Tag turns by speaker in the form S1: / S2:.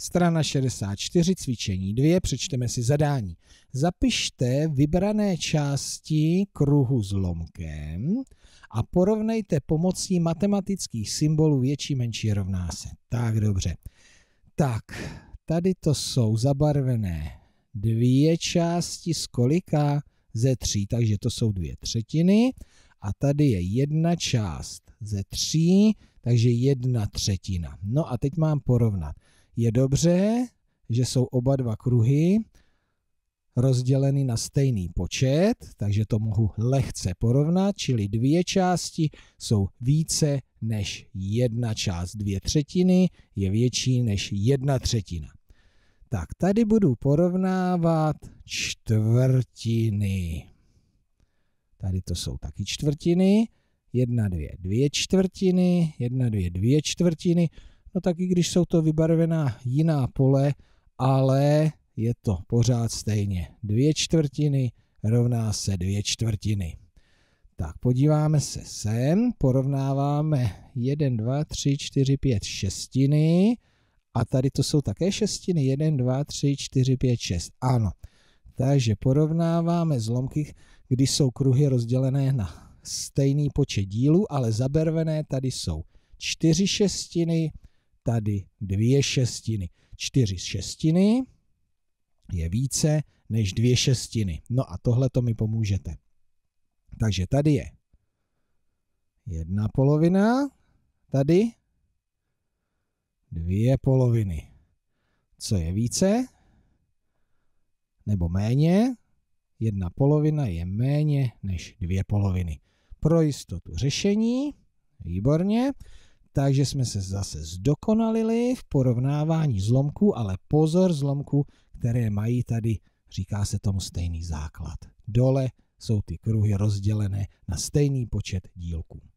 S1: Strana 64, cvičení 2, přečteme si zadání. Zapište vybrané části kruhu s lomkem a porovnejte pomocí matematických symbolů větší, menší rovná se. Tak, dobře. Tak, tady to jsou zabarvené dvě části z kolika? Ze tří, takže to jsou dvě třetiny. A tady je jedna část ze tří, takže jedna třetina. No a teď mám porovnat. Je dobře, že jsou oba dva kruhy rozděleny na stejný počet, takže to mohu lehce porovnat, čili dvě části jsou více než jedna část. Dvě třetiny je větší než jedna třetina. Tak tady budu porovnávat čtvrtiny. Tady to jsou taky čtvrtiny. Jedna, dvě, dvě čtvrtiny, jedna, dvě, dvě čtvrtiny. No tak i když jsou to vybarvená jiná pole, ale je to pořád stejně. Dvě čtvrtiny rovná se dvě čtvrtiny. Tak podíváme se sem, porovnáváme 1, 2, 3, 4, 5 šestiny a tady to jsou také šestiny, 1, 2, 3, 4, 5, 6, ano. Takže porovnáváme zlomky, kdy jsou kruhy rozdělené na stejný počet dílů, ale zabervené tady jsou 4 šestiny, tady dvě šestiny. Čtyři šestiny je více než dvě šestiny. No a tohle to mi pomůžete. Takže tady je jedna polovina, tady dvě poloviny. Co je více nebo méně? Jedna polovina je méně než dvě poloviny. Pro jistotu řešení, výborně. Takže jsme se zase zdokonalili v porovnávání zlomků, ale pozor zlomků, které mají tady, říká se tomu stejný základ. Dole jsou ty kruhy rozdělené na stejný počet dílků.